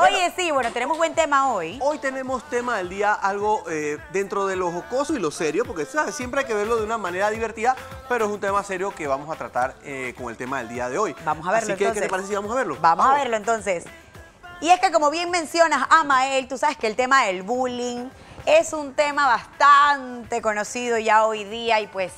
Oye, sí, bueno, tenemos buen tema hoy. Hoy tenemos tema del día, algo eh, dentro de lo jocoso y lo serio, porque ¿sabes? siempre hay que verlo de una manera divertida, pero es un tema serio que vamos a tratar eh, con el tema del día de hoy. Vamos a verlo Así que, ¿qué te parece si vamos a verlo? vamos, a verlo entonces. Y es que como bien mencionas, Amael, tú sabes que el tema del bullying es un tema bastante conocido ya hoy día y pues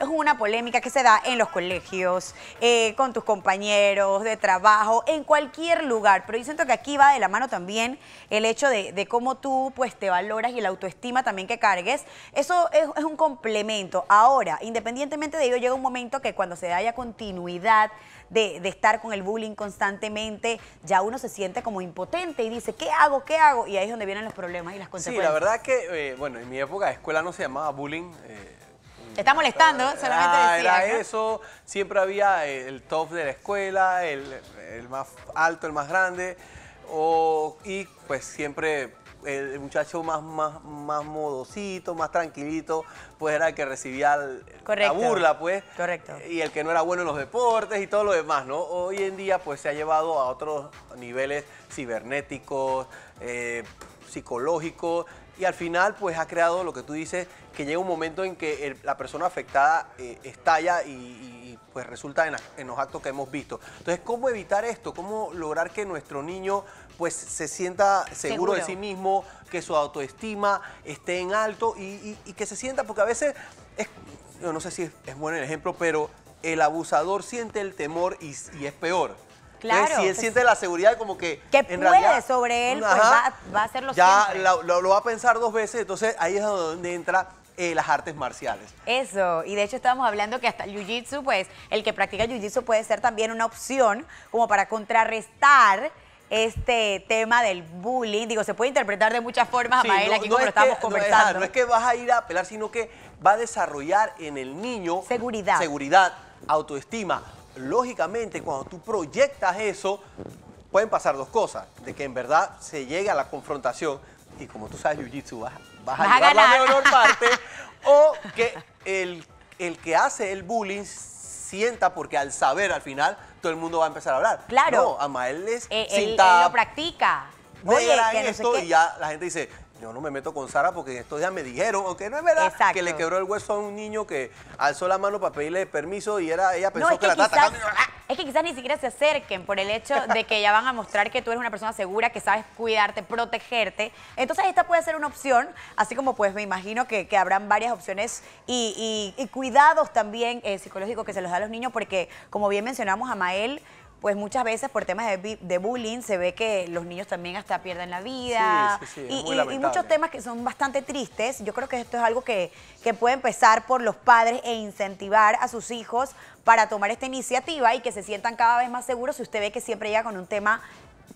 es una polémica que se da en los colegios, eh, con tus compañeros de trabajo, en cualquier lugar. Pero yo siento que aquí va de la mano también el hecho de, de cómo tú pues, te valoras y la autoestima también que cargues. Eso es, un complemento. Ahora, independientemente de ello, llega un momento que cuando se da ya continuidad de, de, estar con el bullying constantemente, ya uno se siente como impotente y dice, ¿qué hago? ¿Qué hago? Y ahí es donde vienen los problemas y las consecuencias. Sí, la verdad que, eh, bueno, en mi época de escuela no se llamaba bullying. Eh, te está molestando, solamente ah, decía, Era eso, siempre había eh, el top de la escuela, el, más alto, el más grande, y pues siempre el muchacho más, más, más modosito, más tranquilito, pues era el que recibía la burla, pues. Correcto. Y el que no era bueno en los deportes y todo lo demás, ¿no? Hoy en día, pues se ha llevado a otros niveles cibernéticos, eh, psicológicos, y al final pues ha creado lo que tú dices, que llega un momento en que la persona afectada eh, estalla y, pues resulta en, los actos que hemos visto. Entonces, ¿cómo evitar esto? ¿Cómo lograr que nuestro niño pues se sienta seguro, de sí mismo, que su autoestima esté en alto y, que se sienta, porque a veces, es, no sé si es, bueno el ejemplo, pero el abusador siente el temor y, es peor si él siente pues la seguridad como que... Que puede sobre él, pues va, va, a hacerlo Ya lo, va a pensar dos veces, entonces ahí es donde entra eh, las artes marciales. Eso, y de hecho estábamos hablando que hasta el jiu-jitsu, pues el que practica jiu-jitsu puede ser también una opción como para contrarrestar este tema del bullying. Digo, se puede interpretar de muchas formas, sí, aquí como lo estamos conversando. No es, que vas a ir a apelar, sino que va a desarrollar en el niño... Seguridad. Seguridad, autoestima, lógicamente cuando tú proyectas eso, pueden pasar dos cosas. De que en verdad se llegue a la confrontación y como tú sabes, Jiu-Jitsu, vas, vas, a la o que el, que hace el bullying sienta porque al saber al final todo el mundo va a empezar a hablar. Claro. No, Amael es eh, él, lo practica. Oye, esto y ya la gente dice, yo no me meto con Sara porque en estos días me dijeron, aunque no es verdad, que le quebró el hueso a un niño que alzó la mano para pedirle permiso y era ella pensó es que, la quizás, Es que quizás ni siquiera se acerquen por el hecho de que ya van a mostrar que tú eres una persona segura, que sabes cuidarte, protegerte. Entonces esta puede ser una opción, así como pues me imagino que, habrán varias opciones y, cuidados también eh, psicológicos que se los da a los niños porque, como bien mencionamos, Amael pues muchas veces por temas de, de, bullying se ve que los niños también hasta pierden la vida. y, muchos temas que son bastante tristes. Yo creo que esto es algo que, que puede empezar por los padres e incentivar a sus hijos para tomar esta iniciativa y que se sientan cada vez más seguros si usted ve que siempre llega con un tema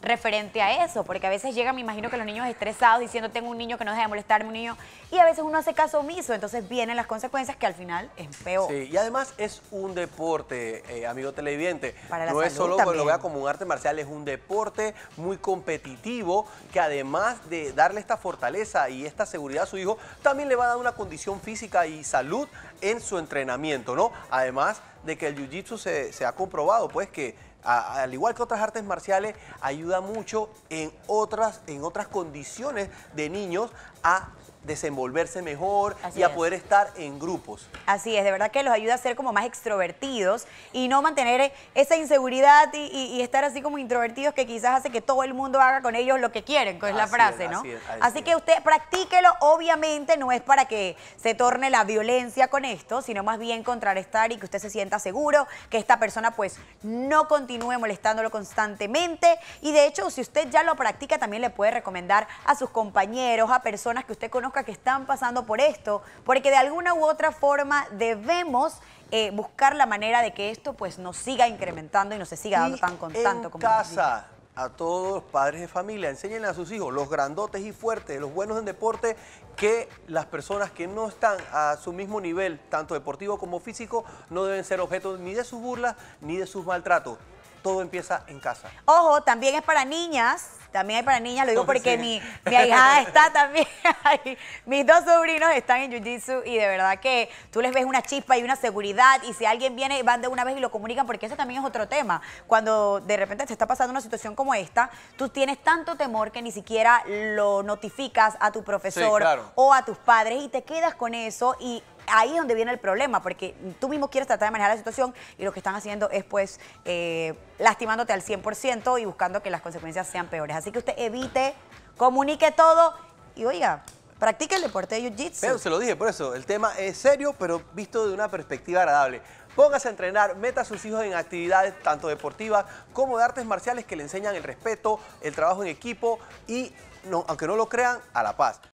referente a eso, porque a veces llega me imagino que los niños estresados diciendo tengo un niño que no deja de molestarme, un niño, y a veces uno hace caso omiso, entonces vienen las consecuencias que al final es peor. Sí, y además es un deporte, eh, amigo televidente, no es solo que lo vea como un arte marcial, es un deporte muy competitivo que además de darle esta fortaleza y esta seguridad a su hijo, también le va a dar una condición física y salud en su entrenamiento, ¿no? Además, de que el jiu-jitsu se, se, ha comprobado, pues que al igual que otras artes marciales, ayuda mucho en otras, en otras condiciones de niños a desenvolverse mejor y a poder estar en grupos. Así es, de verdad que los ayuda a ser como más extrovertidos y no mantener eh, esa inseguridad y, estar así como introvertidos que quizás hace que todo el mundo haga con ellos lo que quieren, que es la frase, ¿no? Así, que usted practíquelo, obviamente no es para que se torne la violencia con esto, sino más bien contrarrestar y que usted se sienta seguro, que esta persona pues no continúe molestándolo constantemente y de hecho si usted ya lo practica también le puede recomendar a sus compañeros, a personas que usted conoce que están pasando por esto, porque de alguna u otra forma debemos eh, buscar la manera de que esto pues nos siga incrementando y no se siga dando tan tanto como casa a todos los padres de familia, enséñenle a sus hijos, los grandotes y fuertes, los buenos en deporte, que las personas que no están a su mismo nivel, tanto deportivo como físico, no deben ser objeto ni de sus burlas ni de sus maltratos. Todo empieza en casa. Ojo, también es para niñas también hay para niñas, lo digo porque mi, mi está también ahí. Mis dos sobrinos están en Jiu-Jitsu y de verdad que tú les ves una chispa y una seguridad y si alguien viene, van de una vez y lo comunican porque eso también es otro tema. Cuando de repente te está pasando una situación como esta, tú tienes tanto temor que ni siquiera lo notificas a tu profesor o a tus padres y te quedas con eso y ahí es donde viene el problema, porque tú mismo quieres tratar de manejar la situación y lo que están haciendo es pues eh, lastimándote al 100% y buscando que las consecuencias sean peores. Así que usted evite, comunique todo y oiga, practique el deporte de Jiu-Jitsu. Pero se lo dije, por eso, el tema es serio, pero visto de una perspectiva agradable. Póngase a entrenar, meta a sus hijos en actividades tanto deportivas como de artes marciales que le enseñan el respeto, el trabajo en equipo y, aunque no lo crean, a la paz.